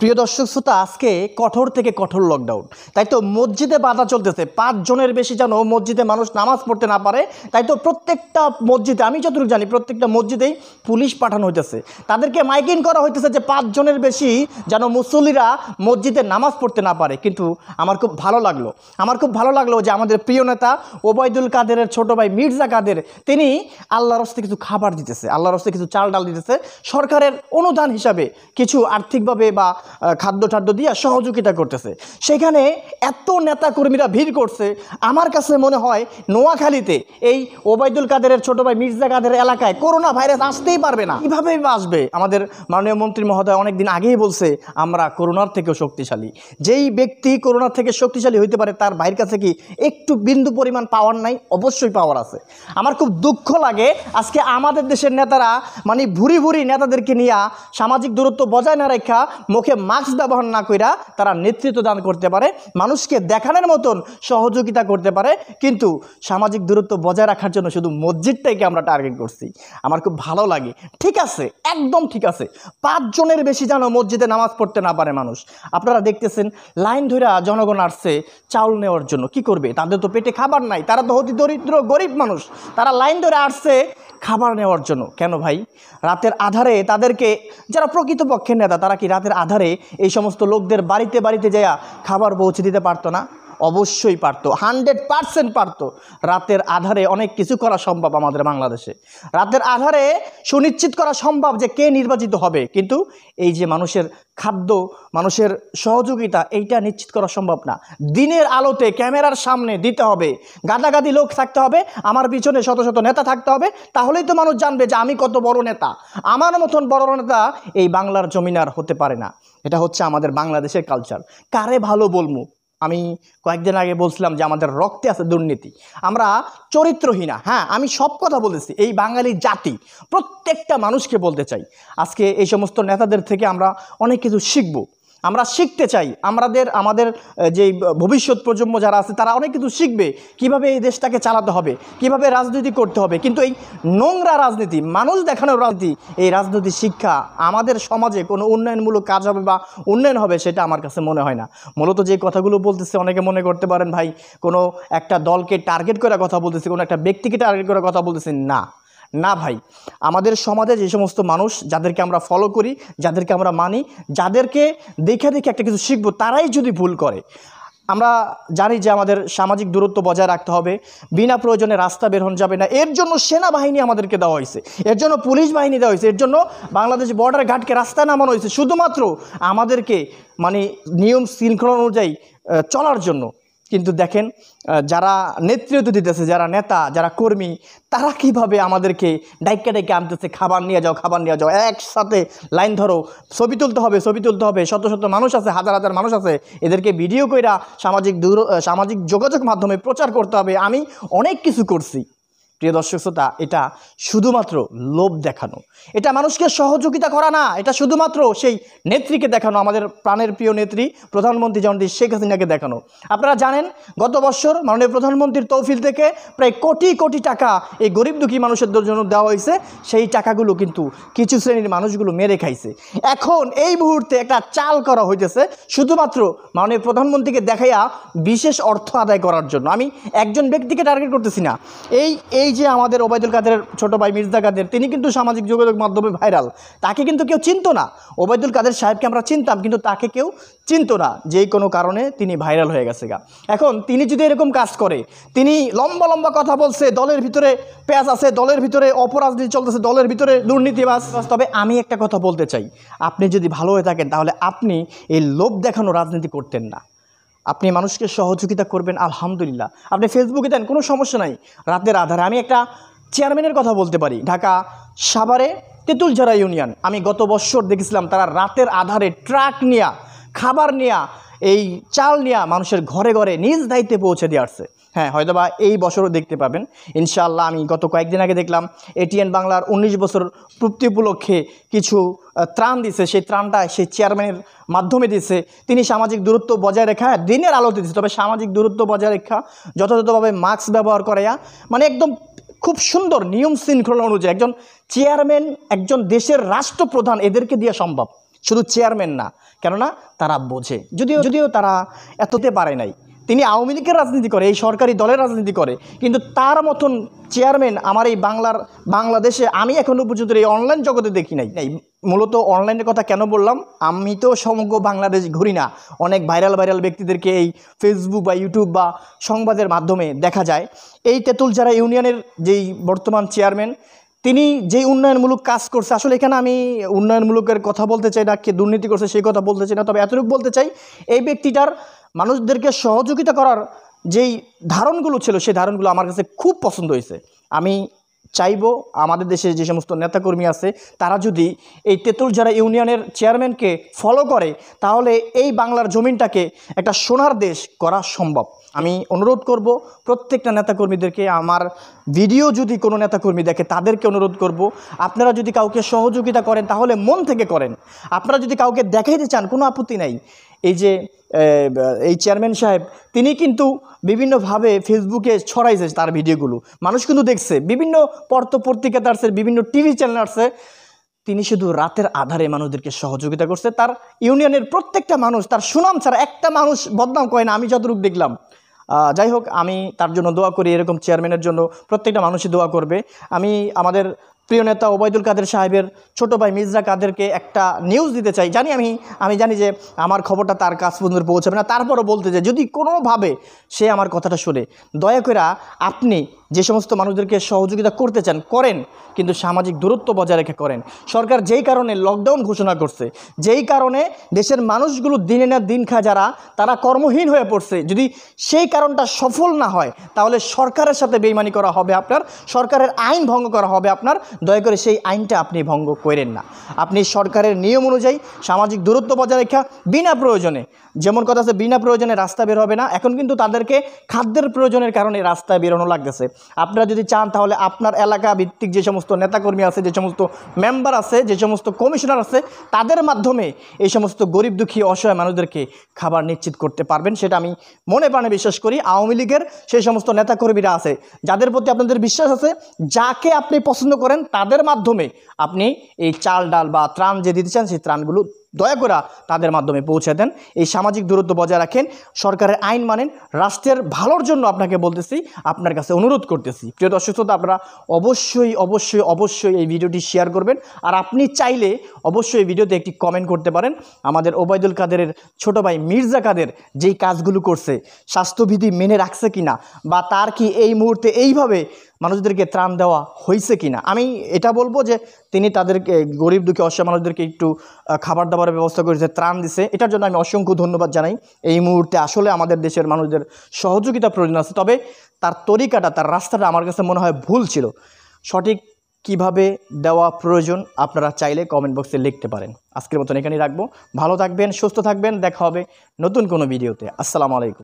প্রিয় দর্শক শ্রোতা আজকে কঠোর থেকে কঠোর লকডাউন তাই তো মসজিদে বাধা চলতেছে পাঁচজনের বেশি যেন মসজিদে মানুষ নামাজ পড়তে না পারে তাই তো প্রত্যেকটা মসজিদে আমি যতটুকু জানি প্রত্যেকটা মসজিদেই পুলিশ পাঠানো হইতেছে তাদেরকে মাইকিং করা হইতেছে যে পাঁচজনের বেশি যেন মুসল্লিরা মসজিদে নামাজ পড়তে না পারে কিন্তু আমার খুব ভালো লাগলো আমার খুব ভালো লাগলো যে আমাদের প্রিয় নেতা ওবায়দুল কাদেরের ছোট ভাই মির্জা কাদের তিনি আল্লাহর রস্তে কিছু খাবার দিতেছে আল্লাহর রস্তে কিছু চাল ডাল দিতেছে সরকারের অনুদান হিসাবে কিছু আর্থিকভাবে বা খাদ্য টাদ্য দিয়ে সহযোগিতা করতেছে সেখানে এত নেতাকর্মীরা ভিড় করছে আমার কাছে মনে হয় নোয়াখালীতে এই ওবায়দুল কাদেরের ছোট ভাই মির্জা কাদের এলাকায় করোনা ভাইরাস আসতেই পারবে না কীভাবে আসবে আমাদের মাননীয় মন্ত্রী মহোদয় অনেকদিন আগেই বলছে আমরা করোনার থেকেও শক্তিশালী যেই ব্যক্তি করোনার থেকে শক্তিশালী হইতে পারে তার ভাইয়ের কাছে কি একটু বিন্দু পরিমাণ পাওয়ার নাই অবশ্যই পাওয়ার আছে আমার খুব দুঃখ লাগে আজকে আমাদের দেশের নেতারা মানে ভুরি ভুরি নেতাদেরকে নিয়ে সামাজিক দূরত্ব বজায় না রেখা মুখে মানুষকে মাস্ক ব্যবহার না কইরা তারা নেতৃত্ব দান করতে পারে মানুষকে দেখানোর মতন সহযোগিতা করতে পারে কিন্তু সামাজিক দূরত্ব বজায় রাখার জন্য শুধু মসজিদটাকে আমরা টার্গেট করছি আমার খুব ভালো লাগে ঠিক আছে একদম ঠিক আছে পাঁচজনের বেশি যেন মসজিদে নামাজ পড়তে না পারে মানুষ আপনারা দেখতেছেন লাইন ধরে জনগণ আসছে চাউল নেওয়ার জন্য কি করবে তাদের তো পেটে খাবার নাই তারা তো অতি দরিদ্র গরিব মানুষ তারা লাইন ধরে আসছে খাবার নেওয়ার জন্য কেন ভাই রাতের আধারে তাদেরকে যারা প্রকৃতপক্ষে নেতা তারা কি রাতের আধারে করে এই সমস্ত লোকদের বাড়িতে বাড়িতে যাইয়া খাবার পৌঁছে দিতে পারতো না অবশ্যই পারতো হান্ড্রেড পারসেন্ট পারতো রাতের আধারে অনেক কিছু করা সম্ভব আমাদের বাংলাদেশে রাতের আধারে সুনিশ্চিত করা সম্ভব যে কে নির্বাচিত হবে কিন্তু এই যে মানুষের খাদ্য মানুষের সহযোগিতা এইটা নিশ্চিত করা সম্ভব না দিনের আলোতে ক্যামেরার সামনে দিতে হবে গাদাগাদি লোক থাকতে হবে আমার পিছনে শত শত নেতা থাকতে হবে তাহলেই তো মানুষ জানবে যে আমি কত বড় নেতা আমার মতন বড় নেতা এই বাংলার জমিনার হতে পারে না এটা হচ্ছে আমাদের বাংলাদেশের কালচার কারে ভালো বলবো আমি কয়েকদিন আগে বলছিলাম যে আমাদের রক্তে আছে দুর্নীতি আমরা চরিত্রহীনা হ্যাঁ আমি সব কথা বলেছি এই বাঙালি জাতি প্রত্যেকটা মানুষকে বলতে চাই আজকে এই সমস্ত নেতাদের থেকে আমরা অনেক কিছু শিখবো আমরা শিখতে চাই আমাদের আমাদের যে ভবিষ্যৎ প্রজন্ম যারা আছে তারা অনেক কিছু শিখবে কিভাবে এই দেশটাকে চালাতে হবে কিভাবে রাজনীতি করতে হবে কিন্তু এই নোংরা রাজনীতি মানুষ দেখানোর রাজনীতি এই রাজনীতি শিক্ষা আমাদের সমাজে কোনো উন্নয়নমূলক কাজ হবে বা উন্নয়ন হবে সেটা আমার কাছে মনে হয় না মূলত যে কথাগুলো বলতেছে অনেকে মনে করতে পারেন ভাই কোনো একটা দলকে টার্গেট করে কথা বলতেছে কোনো একটা ব্যক্তিকে টার্গেট করে কথা বলতেছে না না ভাই আমাদের সমাজে যে সমস্ত মানুষ যাদেরকে আমরা ফলো করি যাদেরকে আমরা মানি যাদেরকে দেখে দেখে একটা কিছু শিখবো তারাই যদি ভুল করে আমরা জানি যে আমাদের সামাজিক দূরত্ব বজায় রাখতে হবে বিনা প্রয়োজনে রাস্তা বের হন যাবে না এর জন্য সেনাবাহিনী আমাদেরকে দেওয়া হয়েছে এর জন্য পুলিশ বাহিনী দেওয়া হয়েছে এর জন্য বাংলাদেশ বর্ডার ঘাটকে রাস্তায় নামানো হয়েছে শুধুমাত্র আমাদেরকে মানে নিয়ম শৃঙ্খলা অনুযায়ী চলার জন্য কিন্তু দেখেন যারা নেতৃত্ব দিতেছে যারা নেতা যারা কর্মী তারা কিভাবে আমাদেরকে ডাইকে ডাইকে আনতেছে খাবার নিয়ে যাও খাবার নিয়ে যাও একসাথে লাইন ধরো ছবি তুলতে হবে ছবি তুলতে হবে শত শত মানুষ আছে হাজার হাজার মানুষ আছে এদেরকে ভিডিও কইরা সামাজিক দূর সামাজিক যোগাযোগ মাধ্যমে প্রচার করতে হবে আমি অনেক কিছু করছি প্রিয় দর্শক শ্রোতা এটা শুধুমাত্র লোভ দেখানো এটা মানুষকে সহযোগিতা করা না এটা শুধুমাত্র সেই নেত্রীকে দেখানো আমাদের প্রাণের প্রিয় নেত্রী প্রধানমন্ত্রী জনটি শেখ হাসিনাকে দেখানো আপনারা জানেন গত বছর মাননীয় প্রধানমন্ত্রীর তহফিল থেকে প্রায় কোটি কোটি টাকা এই গরিব দুঃখী মানুষের জন্য দেওয়া হয়েছে সেই টাকাগুলো কিন্তু কিছু শ্রেণীর মানুষগুলো মেরে খাইছে এখন এই মুহূর্তে একটা চাল করা হইতেছে শুধুমাত্র মাননীয় প্রধানমন্ত্রীকে দেখাইয়া বিশেষ অর্থ আদায় করার জন্য আমি একজন ব্যক্তিকে টার্গেট করতেছি না এই এই যে আমাদের ওবায়দুল কাদের ছোট ভাই মির্জা কাদের তিনি কিন্তু সামাজিক যোগাযোগ মাধ্যমে ভাইরাল তাকে কিন্তু কেউ চিনত না ওবায়দুল কাদের সাহেবকে আমরা চিনতাম কিন্তু তাকে কেউ চিনত না যেই কোনো কারণে তিনি ভাইরাল হয়ে গেছে গা এখন তিনি যদি এরকম কাজ করে তিনি লম্বা লম্বা কথা বলছে দলের ভিতরে প্যাচ আছে দলের ভিতরে অপরাজনীতি চলতেছে দলের ভিতরে দুর্নীতিবাস তবে আমি একটা কথা বলতে চাই আপনি যদি ভালো হয়ে থাকেন তাহলে আপনি এই লোভ দেখানো রাজনীতি করতেন না আপনি মানুষকে সহযোগিতা করবেন আলহামদুলিল্লাহ আপনি ফেসবুকে দেন কোনো সমস্যা নাই রাতের আধারে আমি একটা চেয়ারম্যানের কথা বলতে পারি ঢাকা সাভারে তেঁতুলঝাড়া ইউনিয়ন আমি গত বছর দেখেছিলাম তারা রাতের আধারে ট্রাক নেয়া খাবার নেওয়া এই চাল নেওয়া মানুষের ঘরে ঘরে নিজ দায়িত্বে পৌঁছে দিয়ে আসছে হ্যাঁ হয়তো বা এই বছরও দেখতে পাবেন ইনশাআল্লাহ আমি গত কয়েকদিন আগে দেখলাম এটিএন বাংলার ১৯ বছর প্রুপ্তি উপলক্ষে কিছু ত্রাণ দিছে সেই ত্রাণটা সেই চেয়ারম্যানের মাধ্যমে দিছে তিনি সামাজিক দূরত্ব বজায় রেখা দিনের আলোতে দিচ্ছে তবে সামাজিক দূরত্ব বজায় রেখা যথাযথভাবে মাস্ক ব্যবহার করাইয়া মানে একদম খুব সুন্দর নিয়ম শৃঙ্খলা অনুযায়ী একজন চেয়ারম্যান একজন দেশের রাষ্ট্রপ্রধান এদেরকে দিয়ে সম্ভব শুধু চেয়ারম্যান না কেননা তারা বোঝে যদিও যদিও তারা এততে পারে নাই তিনি আওয়ামী লীগের রাজনীতি করে এই সরকারি দলের রাজনীতি করে কিন্তু তার মতন চেয়ারম্যান আমার এই বাংলার বাংলাদেশে আমি এখনও পর্যন্ত এই অনলাইন জগতে দেখি নাই মূলত অনলাইনের কথা কেন বললাম আমি তো সমগ্র বাংলাদেশ ঘুরি না অনেক ভাইরাল ভাইরাল ব্যক্তিদেরকে এই ফেসবুক বা ইউটিউব বা সংবাদের মাধ্যমে দেখা যায় এই তেতুল যারা ইউনিয়নের যেই বর্তমান চেয়ারম্যান তিনি যে উন্নয়নমূলক কাজ করছে আসলে এখানে আমি উন্নয়নমূলকের কথা বলতে চাই না কে দুর্নীতি করছে সেই কথা বলতে চাই না তবে এতটুকু বলতে চাই এই ব্যক্তিটার মানুষদেরকে সহযোগিতা করার যেই ধারণগুলো ছিল সেই ধারণগুলো আমার কাছে খুব পছন্দ হয়েছে আমি চাইব আমাদের দেশে যে সমস্ত নেতাকর্মী আছে তারা যদি এই জেলা ইউনিয়নের চেয়ারম্যানকে ফলো করে তাহলে এই বাংলার জমিনটাকে একটা সোনার দেশ করা সম্ভব আমি অনুরোধ করব প্রত্যেকটা নেতাকর্মীদেরকে আমার ভিডিও যদি কোনো নেতাকর্মী দেখে তাদেরকে অনুরোধ করব আপনারা যদি কাউকে সহযোগিতা করেন তাহলে মন থেকে করেন আপনারা যদি কাউকে দেখাইতে চান কোনো আপত্তি নাই এই যে এই চেয়ারম্যান সাহেব তিনি কিন্তু বিভিন্নভাবে ফেসবুকে ছড়াইছে তার ভিডিওগুলো মানুষ কিন্তু দেখছে বিভিন্ন পত্রপত্রিকাতে আসছে বিভিন্ন টিভি চ্যানেল আসছে তিনি শুধু রাতের আধারে মানুষদেরকে সহযোগিতা করছে তার ইউনিয়নের প্রত্যেকটা মানুষ তার সুনাম ছাড়া একটা মানুষ বদনাম করে না আমি যতটুকু দেখলাম যাই হোক আমি তার জন্য দোয়া করি এরকম চেয়ারম্যানের জন্য প্রত্যেকটা মানুষই দোয়া করবে আমি আমাদের প্রিয় নেতা ওবায়দুল কাদের সাহেবের ছোট ভাই মির্জা কাদেরকে একটা নিউজ দিতে চাই জানি আমি আমি জানি যে আমার খবরটা তার কাছ পর্যন্ত পৌঁছাবে না তারপরও বলতে চাই যদি কোনোভাবে সে আমার কথাটা শুনে দয়া করে আপনি যে সমস্ত মানুষদেরকে সহযোগিতা করতে চান করেন কিন্তু সামাজিক দূরত্ব বজায় রেখে করেন সরকার যেই কারণে লকডাউন ঘোষণা করছে যেই কারণে দেশের মানুষগুলো দিনে না দিন খা যারা তারা কর্মহীন হয়ে পড়ছে যদি সেই কারণটা সফল না হয় তাহলে সরকারের সাথে বেইমানি করা হবে আপনার সরকারের আইন ভঙ্গ করা হবে আপনার দয়া করে সেই আইনটা আপনি ভঙ্গ করেন না আপনি সরকারের নিয়ম অনুযায়ী সামাজিক দূরত্ব বজায় রেখা বিনা প্রয়োজনে যেমন কথা আছে বিনা প্রয়োজনে রাস্তা বের হবে না এখন কিন্তু তাদেরকে খাদ্যের প্রয়োজনের কারণে রাস্তায় বেরোনো লাগতেছে আপনারা যদি চান তাহলে আপনার এলাকা ভিত্তিক যে সমস্ত নেতাকর্মী আছে যে সমস্ত মেম্বার আছে যে সমস্ত কমিশনার আছে তাদের মাধ্যমে এই সমস্ত গরিব দুঃখী অসহায় মানুষদেরকে খাবার নিশ্চিত করতে পারবেন সেটা আমি মনে প্রাণে বিশ্বাস করি আওয়ামী লীগের সেই সমস্ত নেতাকর্মীরা আছে যাদের প্রতি আপনাদের বিশ্বাস আছে যাকে আপনি পছন্দ করেন তাদের মাধ্যমে আপনি এই চাল ডাল বা ত্রাণ যে দিতে চান সেই ত্রাণগুলো দয়া করে তাদের মাধ্যমে পৌঁছে দেন এই সামাজিক দূরত্ব বজায় রাখেন সরকারের আইন মানেন রাষ্ট্রের ভালোর জন্য আপনাকে বলতেছি আপনার কাছে অনুরোধ করতেছি প্রিয় দর্শক আপনারা অবশ্যই অবশ্যই অবশ্যই এই ভিডিওটি শেয়ার করবেন আর আপনি চাইলে অবশ্যই এই ভিডিওতে একটি কমেন্ট করতে পারেন আমাদের ওবায়দুল কাদেরের ছোট ভাই মির্জা কাদের যেই কাজগুলো করছে স্বাস্থ্যবিধি মেনে রাখছে কিনা বা তার কি এই মুহূর্তে এইভাবে মানুষদেরকে ত্রাণ দেওয়া হয়েছে কিনা আমি এটা বলবো যে তিনি তাদেরকে গরিব দুঃখী অসহায় মানুষদেরকে একটু খাবার দাবারের ব্যবস্থা করেছে ত্রাণ দিছে এটার জন্য আমি অসংখ্য ধন্যবাদ জানাই এই মুহূর্তে আসলে আমাদের দেশের মানুষদের সহযোগিতা প্রয়োজন আছে তবে তার তরিকাটা তার রাস্তাটা আমার কাছে মনে হয় ভুল ছিল সঠিক কিভাবে দেওয়া প্রয়োজন আপনারা চাইলে কমেন্ট বক্সে লিখতে পারেন আজকের মতন এখানেই রাখবো ভালো থাকবেন সুস্থ থাকবেন দেখা হবে নতুন কোনো ভিডিওতে আসসালামু আলাইকুম